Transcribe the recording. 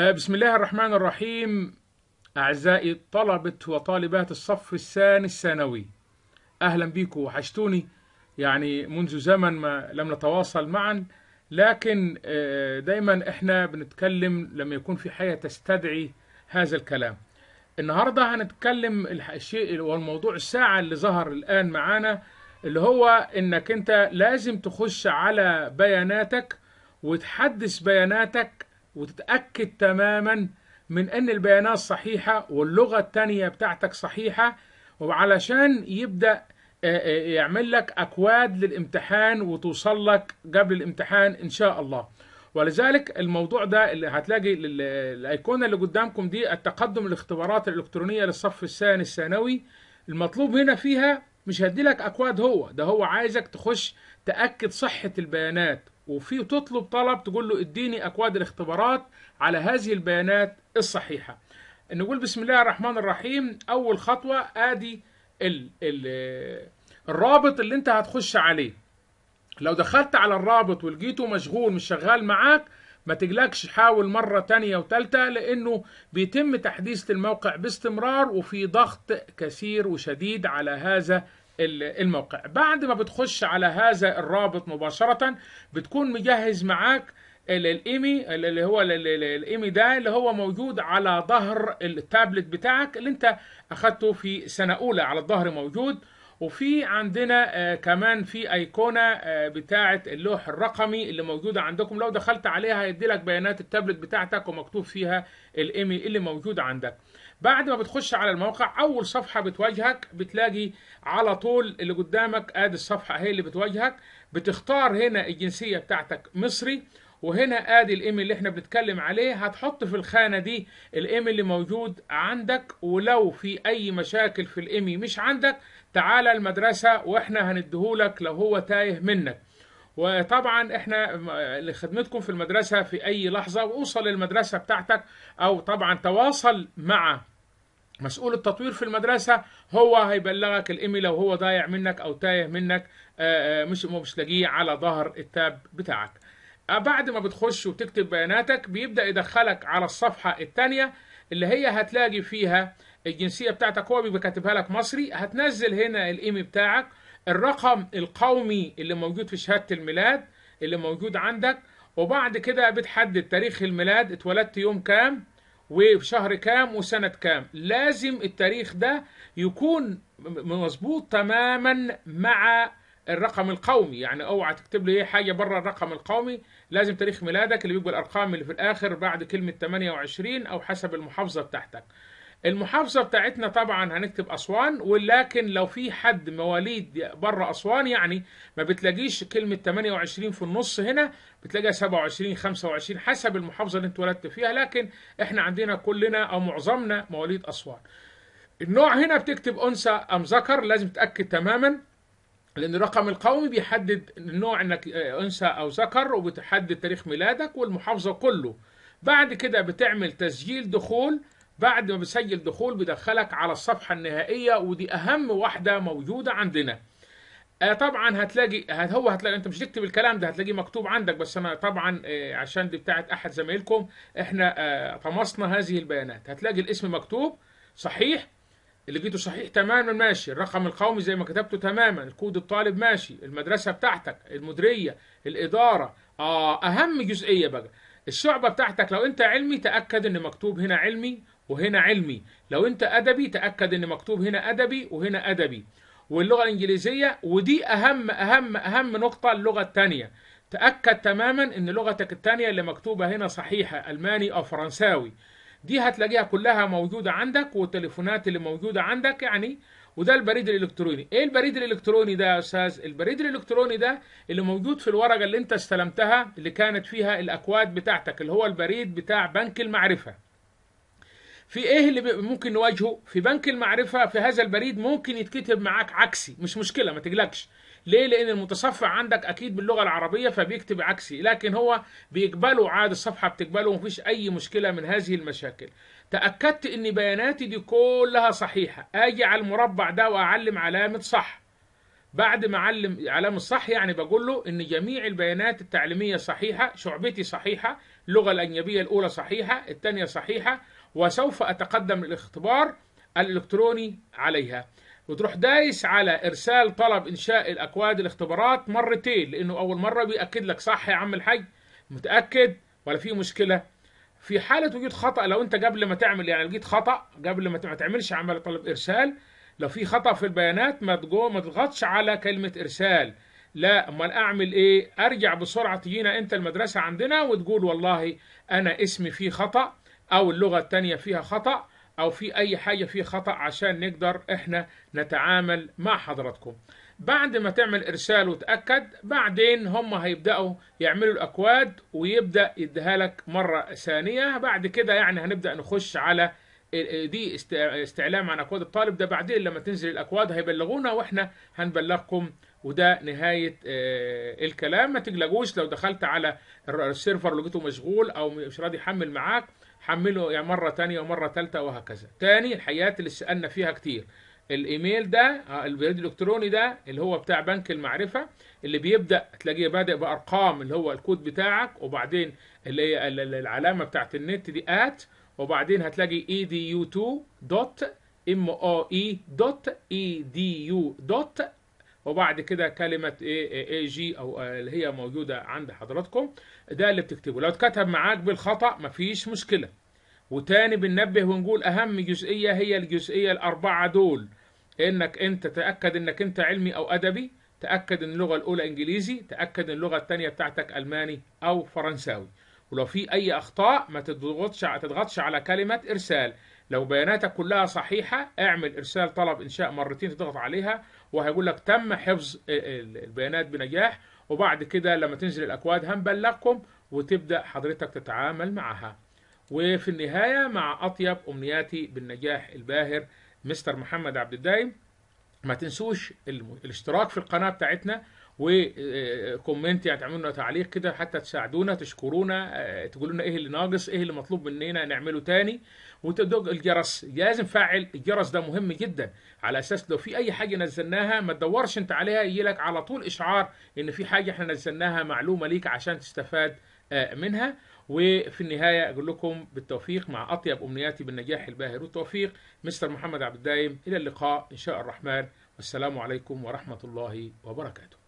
آه، بسم الله الرحمن الرحيم أعزائي طلبة وطالبات الصف الثاني الثانوي أهلا بيكم وحشتوني يعني منذ زمن ما لم نتواصل معا لكن آه، دايما احنا بنتكلم لما يكون في حياة تستدعي هذا الكلام النهاردة هنتكلم الشيء والموضوع الساعة اللي ظهر الآن معانا اللي هو انك انت لازم تخش على بياناتك وتحدث بياناتك وتتأكد تماما من أن البيانات صحيحة واللغة التانية بتاعتك صحيحة وعلشان يبدأ آه، آه، يعمل لك أكواد للامتحان وتوصل لك قبل الامتحان إن شاء الله ولذلك الموضوع ده اللي هتلاقي الايقونه اللي قدامكم دي التقدم الاختبارات الالكترونيه للصف الثاني الثانوي المطلوب هنا فيها مش هدي لك اكواد هو ده هو عايزك تخش تاكد صحه البيانات وفي تطلب طلب تقول له اديني اكواد الاختبارات على هذه البيانات الصحيحه نقول بسم الله الرحمن الرحيم اول خطوه ادي الرابط اللي انت هتخش عليه لو دخلت على الرابط ولقيته مشغول مش شغال معاك ما تقلقش حاول مرة تانية وتالتة لأنه بيتم تحديث الموقع باستمرار وفي ضغط كثير وشديد على هذا الموقع بعد ما بتخش على هذا الرابط مباشرة بتكون مجهز معاك الايمي اللي هو الايمي ده اللي هو موجود على ظهر التابلت بتاعك اللي انت اخدته في سنه اولى على الظهر موجود وفي عندنا آه، كمان في ايقونه آه، بتاعه اللوح الرقمي اللي موجوده عندكم لو دخلت عليها هيدي لك بيانات التابلت بتاعتك ومكتوب فيها الايميل اللي موجود عندك بعد ما بتخش على الموقع اول صفحه بتواجهك بتلاقي على طول اللي قدامك ادي الصفحه هي اللي بتواجهك بتختار هنا الجنسيه بتاعتك مصري وهنا ادي الايميل اللي احنا بنتكلم عليه هتحط في الخانه دي الايميل اللي موجود عندك ولو في اي مشاكل في الايميل مش عندك تعالى المدرسة واحنا هنديهولك لو هو تايه منك وطبعا احنا لخدمتكم في المدرسة في اي لحظة واوصل للمدرسة بتاعتك او طبعا تواصل مع مسؤول التطوير في المدرسة هو هيبلغك الإيميل لو هو ضايع منك أو تايه منك آه، آه، مش مش لاقيه على ظهر التاب بتاعك آه، بعد ما بتخش وتكتب بياناتك بيبدأ يدخلك على الصفحة الثانية اللي هي هتلاقي فيها الجنسيه بتاعتك هو بيبقى كاتبها لك مصري هتنزل هنا الايمي بتاعك الرقم القومي اللي موجود في شهاده الميلاد اللي موجود عندك وبعد كده بتحدد تاريخ الميلاد اتولدت يوم كام وفي شهر كام وسنة كام لازم التاريخ ده يكون مظبوط تماما مع الرقم القومي يعني اوعى تكتب لي حاجه بره الرقم القومي لازم تاريخ ميلادك اللي بيبقى الارقام اللي في الاخر بعد كلمه 28 او حسب المحافظه بتاعتك المحافظة بتاعتنا طبعا هنكتب أسوان ولكن لو في حد مواليد بره أسوان يعني ما بتلاقيش كلمة 28 في النص هنا بتلاقيها 27 25 حسب المحافظة اللي انت ولدت فيها لكن احنا عندنا كلنا أو معظمنا مواليد أسوان النوع هنا بتكتب أنثى أم ذكر لازم تتأكد تماما لأن الرقم القومي بيحدد النوع إنك آه، أنثى أو ذكر وبتحدد تاريخ ميلادك والمحافظة كله بعد كده بتعمل تسجيل دخول بعد ما بسجل دخول بيدخلك على الصفحة النهائية ودي أهم واحدة موجودة عندنا آه، طبعا هتلاقي هت هو هتلاقي انت مش تكتب الكلام ده هتلاقيه مكتوب عندك بس انا طبعا آه، عشان دي بتاعت احد زمايلكم احنا آه، طمسنا هذه البيانات هتلاقي الاسم مكتوب صحيح اللي جيته صحيح تماما ماشي الرقم القومي زي ما كتبته تماما الكود الطالب ماشي المدرسة بتاعتك المديرية الإدارة آه أهم جزئية بقى الشعبة بتاعتك لو أنت علمي تأكد إن مكتوب هنا علمي وهنا علمي لو انت ادبي تاكد ان مكتوب هنا ادبي وهنا ادبي واللغه الانجليزيه ودي اهم اهم اهم نقطه اللغه الثانيه تاكد تماما ان لغتك الثانيه اللي مكتوبه هنا صحيحه الماني او فرنساوي دي هتلاقيها كلها موجوده عندك والتليفونات اللي موجوده عندك يعني وده البريد الالكتروني ايه البريد الالكتروني ده يا استاذ البريد الالكتروني ده اللي موجود في الورقه اللي انت استلمتها اللي كانت فيها الاكواد بتاعتك اللي هو البريد بتاع بنك المعرفه في ايه اللي ممكن نواجهه في بنك المعرفه في هذا البريد ممكن يتكتب معاك عكسي مش مشكله ما تقلقش ليه لان المتصفح عندك اكيد باللغه العربيه فبيكتب عكسي لكن هو بيقبله عاد الصفحه بتقبله ومفيش اي مشكله من هذه المشاكل تاكدت ان بياناتي دي كلها صحيحه اجي على المربع ده واعلم علامه صح بعد ما علم علامة صح يعني بقول له ان جميع البيانات التعليميه صحيحه شعبتي صحيحه اللغه الاجنبيه الاولى صحيحه الثانيه صحيحه وسوف أتقدم للاختبار الإلكتروني عليها وتروح دايس على إرسال طلب إنشاء الأكواد الاختبارات مرتين لأنه أول مرة بيأكد لك صح يا عم الحاج متأكد ولا في مشكلة في حالة وجود خطأ لو أنت قبل ما تعمل يعني لقيت خطأ قبل ما تعملش عمل طلب إرسال لو في خطأ في البيانات ما ما تضغطش على كلمة إرسال لا امال اعمل ايه ارجع بسرعه تجينا انت المدرسه عندنا وتقول والله انا اسمي فيه خطا أو اللغة التانية فيها خطأ أو في أي حاجة فيه خطأ عشان نقدر إحنا نتعامل مع حضراتكم بعد ما تعمل إرسال وتأكد بعدين هم هيبدأوا يعملوا الأكواد ويبدأ يديها لك مرة ثانية بعد كده يعني هنبدأ نخش على دي استعلام عن اكواد الطالب ده بعدين لما تنزل الاكواد هيبلغونا واحنا هنبلغكم وده نهايه آه، الكلام ما تقلقوش لو دخلت على السيرفر لقيته مشغول او مش راضي يحمل معاك حمله يعني مرة تانية ومرة تالتة وهكذا تاني الحاجات اللي سألنا فيها كتير الايميل ده آه، البريد الالكتروني ده اللي هو بتاع بنك المعرفه اللي بيبدا تلاقيه بادئ بارقام اللي هو الكود بتاعك وبعدين اللي هي العلامه بتاعت النت دي ات وبعدين هتلاقي edu دوت وبعد كده كلمه ايه اي جي او آه، اللي هي موجوده عند حضراتكم ده اللي بتكتبه لو اتكتب معاك بالخطا مفيش مشكله وتاني بننبه ونقول اهم جزئيه هي الجزئيه الاربعه دول انك انت تاكد انك انت علمي او ادبي تاكد ان اللغه الاولى انجليزي تاكد ان اللغه الثانيه بتاعتك الماني او فرنساوي ولو في اي اخطاء ما تضغطش تضغطش على كلمه ارسال لو بياناتك كلها صحيحه اعمل ارسال طلب انشاء مرتين تضغط عليها وهيقول لك تم حفظ البيانات بنجاح وبعد كده لما تنزل الاكواد هنبلغكم وتبدا حضرتك تتعامل معها وفي النهايه مع اطيب امنياتي بالنجاح الباهر مستر محمد عبد الدايم ما تنسوش الاشتراك في القناه بتاعتنا وكومنت يعني تعملوا لنا تعليق كده حتى تساعدونا تشكرونا آه، تقولوا لنا ايه اللي ناقص ايه اللي مطلوب مننا نعمله تاني وتدق الجرس لازم فاعل الجرس ده مهم جدا على اساس لو في اي حاجه نزلناها ما تدورش انت عليها يجي لك على طول اشعار ان في حاجه احنا نزلناها معلومه ليك عشان تستفاد آه، منها وفي النهايه اقول لكم بالتوفيق مع اطيب امنياتي بالنجاح الباهر والتوفيق مستر محمد عبد الدايم الى اللقاء ان شاء الرحمن والسلام عليكم ورحمه الله وبركاته